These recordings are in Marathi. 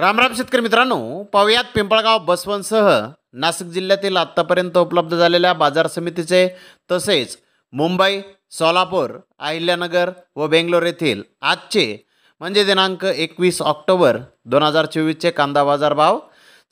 रामराम शेतकरी मित्रांनो पाहुयात पिंपळगाव बसवनसह नाशिक जिल्ह्यातील आत्तापर्यंत उपलब्ध झालेल्या बाजार समितीचे तसेच मुंबई सोलापूर अहिल्यानगर व बेंगलोर येथील आजचे म्हणजे दिनांक एकवीस ऑक्टोबर दोन हजार चोवीसचे कांदा बाजार भाव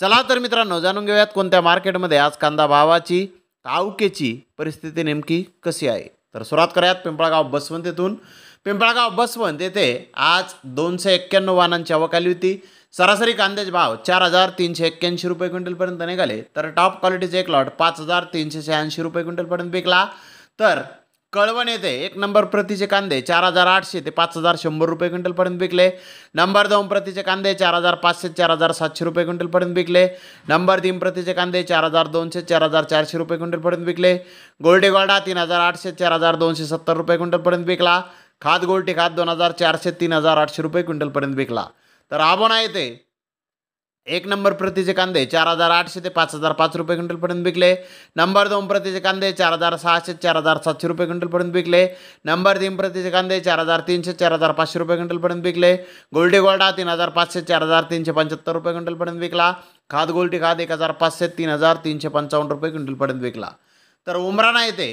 चला तर मित्रांनो जाणून घेऊयात कोणत्या मार्केटमध्ये आज कांदा भावाची आवकेची परिस्थिती नेमकी कशी आहे तर सुरुवात करूयात पिंपळगाव बसवंत येथून पिंपळगाव बसवंत येथे आज दोनशे एक्क्याण्णव वाहनांची आली होती सरासरी कांद्याचे भाव चार हजार तीनशे एक्क्याऐंशी रुपये क्विंटलपर्यंत निघाले तर टॉप क्वालिटीचे एक लॉट पाच हजार तीनशे शहाऐंशी रुपये क्विंटलपर्यंत विकला तर कळवण येथे एक नंबर प्रतीचे कांदे चार हजार आठशे ते पाच हजार शंभर रुपये क्विंटलपर्यंत विकले नंबर दोन प्रतीचे कांदे चार हजार पाचशे चार हजार सातशे रुपये क्विंटलपर्यंत विकले नंबर तीन प्रतीचे कांदे चार हजार दोनशे चार हजार चारशे रुपये क्विंटलपर्यंत विकले गोल्डे गोल्डा तीन हजार आठशे चार हजार दोनशे सत्तर रुपये क्विंटलपर्यंत विकला खाद गोल्टी खाद दोन हजार चारशे तीन हजार आठशे रुपये क्विंटलपर्यंत विकला तर आबोना येते एक नंबर प्रतीचे कांदे चार हजार आठशे ते पाच हजार पाच रुपये क्विंटलपर्यंत विकले नंबर दोन प्रतीचे कांदे चार हजार सहाशे चार हजार सातशे रुपये क्विंटलपर्यंत विकले नंबर तीन प्रतीचे कांदे चार हजार तीनशे चार हजार पाचशे रुपये क्विंटलपर्यंत विकले गोल्डे गोल्डा तीन हजार पाचशे चार हजार तीनशे पंच्याहत्तर रुपये क्विंटलपर्यंत विकला खाद गोलटी खाद एक हजार पाचशे तीन हजार तीनशे पंचावन्न रुपये क्विंटलपर्यंत विकला तर उमराणा येते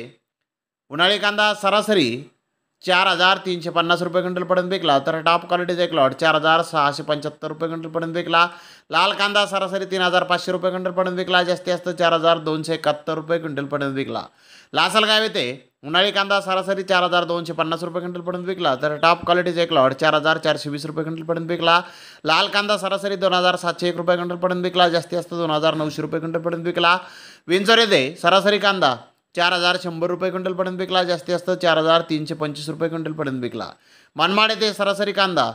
उन्हाळी कांदा सरासरी चार हजार तीनशे पन्नास रुपये क्विंटल क्विंटलपर्यंत विकला तर टॉप क्वालिटीचा एक लॉट चार हजार सहाशे पंच्याहत्तर रुपये क्विंटल क्विंटलपर्यंत विकला लाल कांदा सरासरी तीन हजार पाचशे रुपये क्विंटल क्विंटलपर्यंत विकला जास्ती जास्त चार हजार दोनशे एकाहत्तर रुपये क्विंटलपर्यंत विकला काय येते उन्हाळी कांदा सरासरी चार हजार दोनशे पन्नास रुपये क्विंटल क्विंटलपर्यंत विकला तर टॉप क्वालिटीचा एक लॉट चार हजार चारशे वीस रुपये क्विंटलपर्यंत विकला लाल कांदा सरासरी दोन हजार सातशे एक रुपये क्विंटल क्विंटलपर्यंत विकला जास्तीत जास्त दोन हजार नऊशे रुपये क्विंटलपर्यंत विकला विंचोर येते सरासरी कांदा चार हजार शंभर रुपये क्विंटलपर्यंत विकला जास्ती असतं चार हजार तीनशे पंचवीस रुपये क्विंटलपर्यंत विकला मनमाड येथे सरासरी कांदा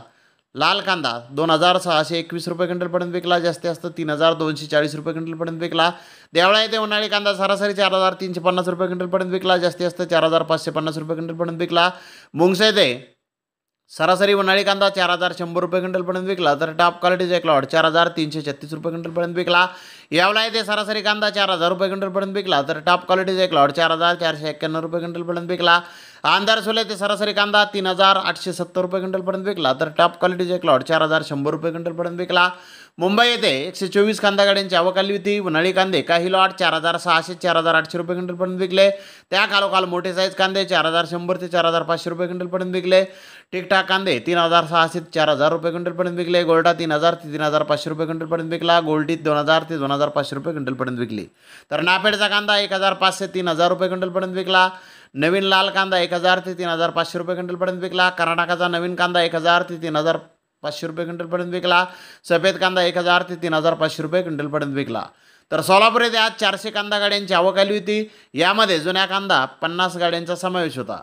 लाल कांदा दोन हजार सहाशे एकवीस रुपये क्विंटलपर्यंत विकला जास्ती असतं तीन हजार दोनशे चाळीस रुपये क्विंटलपर्यंत विकला देवळा येथे उन्हाळी कांदा सरासरी चार हजार तीनशे पन्नास रुपये क्विंटलपर्यंत विकला जास्ती असतं चार हजार पाचशे पन्नास रुपये क्विंटलपर्यंत विकला मुंगसा येथे सरासरी उन्हाळी कांदा चार हजार शंभर रुपये क्विंटलपर्यंत विकला तर टॉप क्वालिटीचा एक लॉट चार हजार तीनशे छत्तीस रुपये क्विंटलपर्यंत विकला यावला येथे सरासरी कांदा चार हजार रुपये क्विंटलपर्यंत विकला तर टॉप क्वालिटीचा एक लॉट चार हजार चारशे एक्क्याण्णव रुपये क्विंटलपर्यंत विकला आमदार ते सरासरी कांदा तीन हजार आठशे सत्तर रुपये क्विंटलपर्यंत विकला तर टॉप क्वालिटीचे क्लॉट चार हजार शंभर रुपये क्विंटलपर्यंत विकला मुंबई येथे एकशे चोवीस कांदा गाड्यांची आवक आली होती उन्हाळी कांदे काही लॉट चार हजार सहाशे चार हजार आठशे रुपये क्विंटलपर्यंत विकले त्या कालोखाल मोठे साईज कांदे चार हजार शंभर ते चार हजार पाचशे रुपये क्विंटलपर्यंत विकले टिकटाक कांदे तीन हजार सहाशे चार हजार रुपये क्विंटलपर्यंत विकले गोल्डा तीन हजार ते तीन हजार पाचशे रुपये क्विंटलपर्यंत विकला गोल्डीत दोन हजार ते दोन हजार पाचशे रुपये क्विंटलपर्यंत विकली तर नापेडचा कांदा एक हजार पाचशे तीन हजार रुपये क्विंटलपर्यंत विकला नवीन लाल कांदा एक हजार ते तीन हजार पाचशे रुपये क्विंटलपर्यंत विकला कर्नाटकाचा नवीन कांदा एक हजार ते तीन हजार पाचशे रुपये क्विंटलपर्यंत विकला सफेद कांदा एक हजार ते तीन हजार पाचशे रुपये क्विंटलपर्यंत विकला तर सोलापूर येथे आज चारशे कांदा गाड्यांची आवक आली होती यामध्ये जुन्या कांदा पन्नास गाड्यांचा समावेश होता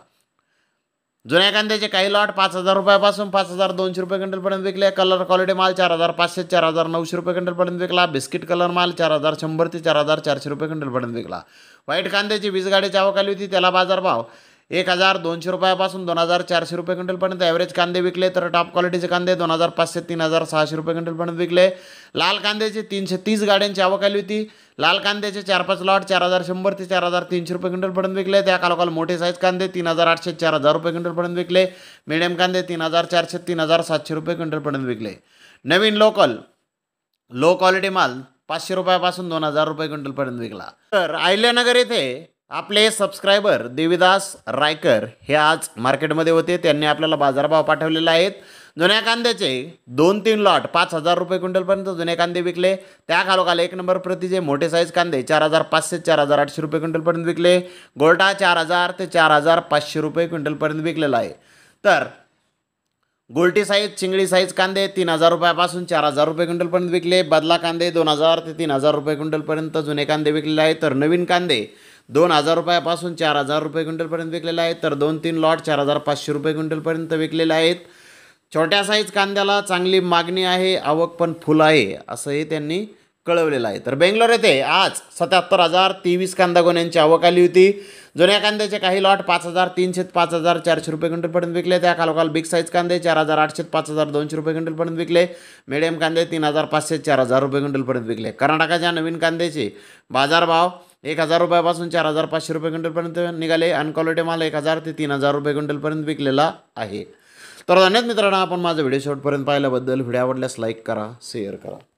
जुन्या कांद्याचे काही लॉट पाच हजार रुपयापासून पाच हजार दोनशे रुपये क्विंटलपर्यंत विकले कलर क्वालिटी माल चार हजार पाचशे चार हजार नऊशे रुपये क्विंटलपर्यंत विकला बिस्किट कलर माल चार हजार शंभर ते चार हजार चारशे रुपये क्विंटलपर्यंत विकला व्हाईट कांद्याची वीज गाडी चावकाली होती त्याला बाजारभाव एक हजार दोनशे रुपयापासून दोन हजार चारशे रुपये क्विंटलपर्यंत ॲव्हरेज कांदे विकले तर टॉप क्वालिटीचे कांदे दोन हजार पाचशे तीन हजार सहाशे रुपये क्विंटलपर्यंत विकले लाल कांद्याचे तीनशे तीस गाड्यांची आवक आली होती लाल कांद्याचे चार पाच लॉट चार हजार शंभर ते चार हजार तीनशे रुपये क्विंटलपर्यंत विकले त्या कालोकाल मोठे साईज कांदे तीन हजार आठशे चार हजार रुपये क्विंटलपर्यंत विकले मिडियम कांदे तीन हजार चारशे तीन हजार सातशे रुपये क्विंटलपर्यंत विकले नवीन लोकल लो क्वालिटी माल पाचशे रुपयापासून दोन हजार रुपये क्विंटलपर्यंत विकला तर अहिल्यानगर येथे आपले सबस्क्रायबर देवीदास रायकर हे आज मार्केटमध्ये होते त्यांनी आपल्याला बाजारभाव पाठवलेला आहेत जुन्या कांद्याचे दोन तीन लॉट पाच हजार रुपये क्विंटलपर्यंत जुने कांदे विकले त्या खालोखाल एक नंबर प्रतिचे मोठे साईज कांदे चार हजार पाचशे चार हजार आठशे रुपये क्विंटलपर्यंत विकले गोल्टा चार हजार ते चार हजार पाचशे रुपये क्विंटलपर्यंत विकलेला आहे तर गोल्टी साईज चिंगळी साईज कांदे तीन हजार रुपयापासून चार हजार रुपये क्विंटलपर्यंत विकले बदला कांदे दोन हजार ते तीन हजार रुपये क्विंटलपर्यंत जुने कांदे विकलेले आहेत तर नवीन कांदे दोन हजार रुपयापासून चार हजार रुपये क्विंटलपर्यंत विकलेला आहे तर दोन तीन लॉट चार हजार पाचशे रुपये क्विंटलपर्यंत विकलेले आहेत छोट्या साईज कांद्याला चांगली मागणी आहे आवक पण फुल आहे असंही त्यांनी कळवलेलं आहे तर बेंगलोर येथे आज सत्याहत्तर हजार तेवीस कांदा गोण्यांची आवक आली होती जुन्या कांद्याचे काही लॉट पाच हजार तीनशे पाच हजार चारशे रुपये क्विंटलपर्यंत विकले त्या खालोखाल बिग साईज कांदे चार हजार आठशे पाच हजार दोनशे रुपये क्विंटलपर्यंत विकले मिडियम कांदे तीन हजार पाचशे चार हजार रुपये क्विंटलपर्यंत विकले कर्नाटकाच्या नवीन कांद्याचे बाजारभाव एक हजार रुपयापासून चार हजार पाचशे रुपये क्विंटलपर्यंत निघाले अनक्वालिटी माल एक हजार ते तीन हजार रुपये क्विंटलपर्यंत विकलेला आहे तर धन्यवाद मित्रांनो आपण माझा व्हिडिओ शेवटपर्यंत पाहिल्याबद्दल व्हिडिओ आवडल्यास लाईक करा शेअर करा